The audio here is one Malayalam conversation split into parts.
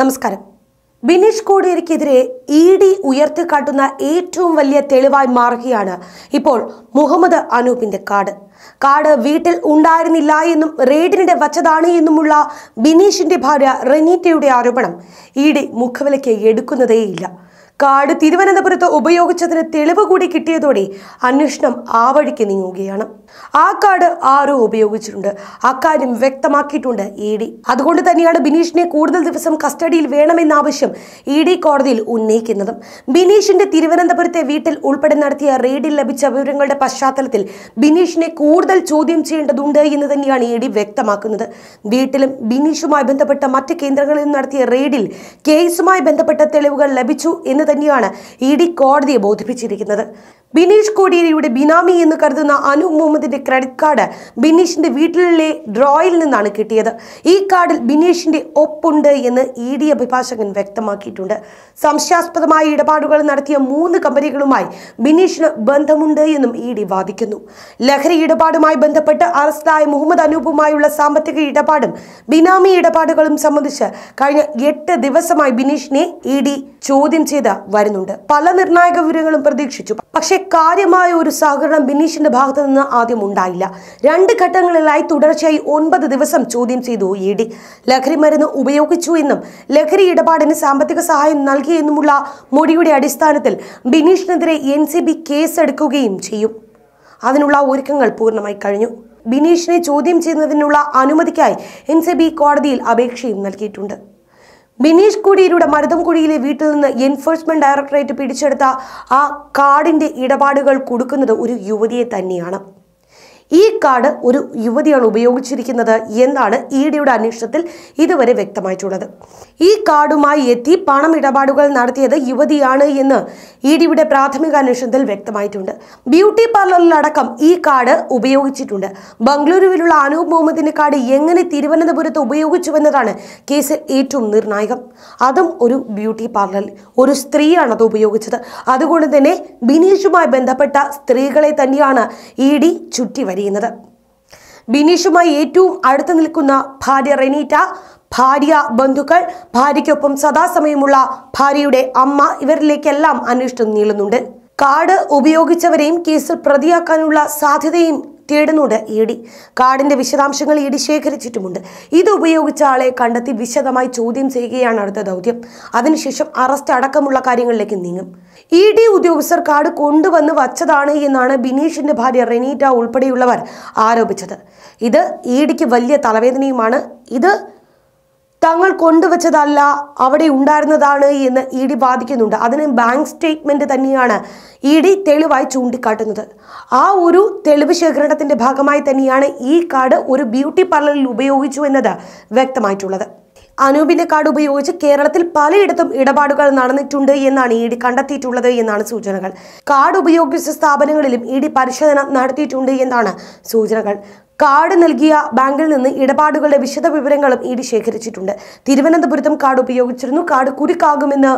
നമസ്കാരം ബിനീഷ് കോടിയേരിക്കെതിരെ ഇ ഡി ഉയർത്തിക്കാട്ടുന്ന ഏറ്റവും വലിയ തെളിവായി മാറുകയാണ് ഇപ്പോൾ മുഹമ്മദ് അനൂപിന്റെ കാർഡ് കാർഡ് വീട്ടിൽ ഉണ്ടായിരുന്നില്ല എന്നും റെയ്ഡിനിടെ വച്ചതാണ് എന്നുമുള്ള ബിനീഷിന്റെ ഭാര്യ റെനീറ്റയുടെ ആരോപണം ഇ ഡി മുഖവിലയ്ക്ക് എടുക്കുന്നതേയില്ല കാർഡ് തിരുവനന്തപുരത്ത് ഉപയോഗിച്ചതിന് തെളിവ് കൂടി കിട്ടിയതോടെ അന്വേഷണം ആ വഴിക്ക് നീങ്ങുകയാണ് ആ കാർഡ് ആരോ ഉപയോഗിച്ചിട്ടുണ്ട് അക്കാര്യം വ്യക്തമാക്കിയിട്ടുണ്ട് ഇ ഡി അതുകൊണ്ട് തന്നെയാണ് ബിനീഷിനെ കൂടുതൽ ദിവസം കസ്റ്റഡിയിൽ വേണമെന്ന ആവശ്യം ഇ ഡി കോടതിയിൽ ഉന്നയിക്കുന്നതും ബിനീഷിന്റെ തിരുവനന്തപുരത്തെ വീട്ടിൽ ഉൾപ്പെടെ നടത്തിയ റെയ്ഡിൽ ലഭിച്ച വിവരങ്ങളുടെ പശ്ചാത്തലത്തിൽ ബിനീഷിനെ കൂടുതൽ ചോദ്യം ചെയ്യേണ്ടതുണ്ട് എന്ന് തന്നെയാണ് ഇ ഡി വ്യക്തമാക്കുന്നത് വീട്ടിലും ബിനീഷുമായി ബന്ധപ്പെട്ട മറ്റ് കേന്ദ്രങ്ങളിൽ നടത്തിയ റെയ്ഡിൽ കേസുമായി ബന്ധപ്പെട്ട തെളിവുകൾ ലഭിച്ചു എന്ന് തന്നെയാണ് ഇ ഡി കോടതിയെ ബോധിപ്പിച്ചിരിക്കുന്നത് ബിനീഷ് കോടിയേരിയുടെ ബിനാമി എന്ന് കരുതുന്ന അനു മുഹമ്മദിന്റെ ക്രെഡിറ്റ് കാർഡ് ബിനീഷിന്റെ വീട്ടിലെ ഡ്രോയിൽ നിന്നാണ് കിട്ടിയത് ഈ കാർഡിൽ ബിനീഷിന്റെ ഒപ്പുണ്ട് എന്ന് ഇ ഡി അഭിഭാഷകൻ വ്യക്തമാക്കിയിട്ടുണ്ട് സംശയാസ്പദമായ ഇടപാടുകൾ നടത്തിയ മൂന്ന് കമ്പനികളുമായി ബിനീഷിന് ബന്ധമുണ്ട് എന്നും ഇ ഡി വാദിക്കുന്നു ലഹരി ഇടപാടുമായി ബന്ധപ്പെട്ട് അറസ്റ്റായ മുഹമ്മദ് അനൂപുമായുള്ള സാമ്പത്തിക ഇടപാടും ബിനാമി ഇടപാടുകളും സംബന്ധിച്ച് കഴിഞ്ഞ എട്ട് ദിവസമായി ബിനീഷിനെ ഇ ഡി ചോദ്യം ചെയ്ത് വരുന്നുണ്ട് പല നിർണായക വിവരങ്ങളും പ്രതീക്ഷിച്ചു പക്ഷേ കാര്യമായ ഒരു സഹകരണം ബിനീഷിന്റെ ഭാഗത്തു നിന്ന് ആദ്യം ഉണ്ടായില്ല രണ്ട് ഘട്ടങ്ങളിലായി തുടർച്ചയായി ഒൻപത് ദിവസം ചോദ്യം ചെയ്തു ഇ ഡി ലഹരി മരുന്ന് ഉപയോഗിച്ചു എന്നും ലഹരി ഇടപാടിന് സാമ്പത്തിക സഹായം നൽകിയെന്നുമുള്ള മൊഴിയുടെ അടിസ്ഥാനത്തിൽ ബിനീഷിനെതിരെ എൻ സി ബി കേസെടുക്കുകയും ചെയ്യും അതിനുള്ള ഒരുക്കങ്ങൾ പൂർണ്ണമായി കഴിഞ്ഞു ബിനീഷിനെ ചോദ്യം ചെയ്യുന്നതിനുള്ള അനുമതിക്കായി എൻ കോടതിയിൽ അപേക്ഷയും നൽകിയിട്ടുണ്ട് ബിനീഷ് കുടിയിലൂടെ മരുതംകുഴിയിലെ വീട്ടിൽ നിന്ന് എൻഫോഴ്സ്മെന്റ് ഡയറക്ടറേറ്റ് പിടിച്ചെടുത്ത ആ കാർഡിന്റെ ഇടപാടുകൾ കൊടുക്കുന്നത് ഒരു യുവതിയെ തന്നെയാണ് ഈ കാർഡ് ഒരു യുവതിയാണ് ഉപയോഗിച്ചിരിക്കുന്നത് എന്നാണ് ഇ ഡിയുടെ അന്വേഷണത്തിൽ ഇതുവരെ വ്യക്തമായിട്ടുള്ളത് ഈ കാർഡുമായി എത്തി പണം ഇടപാടുകൾ നടത്തിയത് യുവതിയാണ് എന്ന് ഇ ഡിയുടെ പ്രാഥമിക അന്വേഷണത്തിൽ വ്യക്തമായിട്ടുണ്ട് ബ്യൂട്ടി പാർലറിലടക്കം ഈ കാർഡ് ഉപയോഗിച്ചിട്ടുണ്ട് ബംഗളൂരുവിലുള്ള അനൂപ് മുഹമ്മദിന്റെ കാർഡ് എങ്ങനെ തിരുവനന്തപുരത്ത് ഉപയോഗിച്ചുവെന്നതാണ് കേസിൽ ഏറ്റവും നിർണായകം അതും ഒരു ബ്യൂട്ടി പാർലറിൽ ഒരു സ്ത്രീയാണ് അത് ഉപയോഗിച്ചത് അതുകൊണ്ട് തന്നെ ബിനീഷുമായി ബന്ധപ്പെട്ട സ്ത്രീകളെ തന്നെയാണ് ഇ ഡി ചുറ്റി കഴിയുന്നത് ബിനീഷുമായി ഏറ്റവും അടുത്ത് നിൽക്കുന്ന ഭാര്യ റെനീറ്റ ഭാര്യ ബന്ധുക്കൾ ഭാര്യയ്ക്കൊപ്പം സദാസമയമുള്ള ഭാര്യയുടെ അമ്മ ഇവരിലേക്കെല്ലാം അന്വേഷണം നീളുന്നുണ്ട് കാർഡ് ഉപയോഗിച്ചവരെയും കേസിൽ പ്രതിയാക്കാനുള്ള സാധ്യതയും തേടുന്നുണ്ട് ഇ ഡി കാർഡിന്റെ വിശദാംശങ്ങൾ ഇ ഡി ശേഖരിച്ചിട്ടുമുണ്ട് ഇത് ഉപയോഗിച്ച ആളെ കണ്ടെത്തി വിശദമായി ചോദ്യം ചെയ്യുകയാണ് അടുത്ത ദൗത്യം അതിനുശേഷം അറസ്റ്റ് അടക്കമുള്ള കാര്യങ്ങളിലേക്ക് നീങ്ങും ഇ ഡി ഉദ്യോഗസ്ഥർ കാർഡ് കൊണ്ടുവന്ന് വച്ചതാണ് എന്നാണ് ബിനീഷിന്റെ ഭാര്യ റെനീറ്റ ഉൾപ്പെടെയുള്ളവർ ആരോപിച്ചത് ഇത് ഇ ഡിക്ക് വലിയ തലവേദനയുമാണ് ഇത് തങ്ങൾ കൊണ്ടുവച്ചതല്ല അവിടെ ഉണ്ടായിരുന്നതാണ് എന്ന് ഇ ഡി വാദിക്കുന്നുണ്ട് അതിന് ബാങ്ക് സ്റ്റേറ്റ്മെന്റ് തന്നെയാണ് ഇ ഡി തെളിവായി ചൂണ്ടിക്കാട്ടുന്നത് ആ ഒരു തെളിവ് ശേഖരണത്തിന്റെ ഭാഗമായി തന്നെയാണ് ഈ കാർഡ് ഒരു ബ്യൂട്ടി പാർലറിൽ ഉപയോഗിച്ചു എന്നത് വ്യക്തമായിട്ടുള്ളത് അനൂപിൻ്റെ കാർഡ് ഉപയോഗിച്ച് കേരളത്തിൽ പലയിടത്തും ഇടപാടുകൾ നടന്നിട്ടുണ്ട് എന്നാണ് ഇ ഡി കണ്ടെത്തിയിട്ടുള്ളത് എന്നാണ് സൂചനകൾ കാർഡ് ഉപയോഗിച്ച സ്ഥാപനങ്ങളിലും ഇ ഡി പരിശോധന നടത്തിയിട്ടുണ്ട് എന്നാണ് സൂചനകൾ കാർഡ് നൽകിയ ബാങ്കിൽ നിന്ന് ഇടപാടുകളുടെ വിശദ വിവരങ്ങളും ഇ ഡി ശേഖരിച്ചിട്ടുണ്ട് തിരുവനന്തപുരത്തും കാർഡ് ഉപയോഗിച്ചിരുന്നു കാർഡ് കുരുക്കാകുമെന്ന്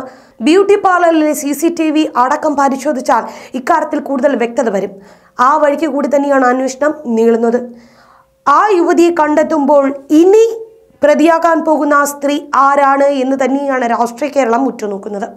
ബ്യൂട്ടി പാർലറിലെ സി സി ടി വി അടക്കം പരിശോധിച്ചാൽ ഇക്കാര്യത്തിൽ കൂടുതൽ വ്യക്തത വരും ആ വഴിക്ക് കൂടി തന്നെയാണ് അന്വേഷണം നീളുന്നത് ആ യുവതിയെ കണ്ടെത്തുമ്പോൾ ഇനി പ്രതിയാകാൻ പോകുന്ന സ്ത്രീ ആരാണ് എന്ന് തന്നെയാണ് രാഷ്ട്രീയ കേരളം ഉറ്റുനോക്കുന്നത്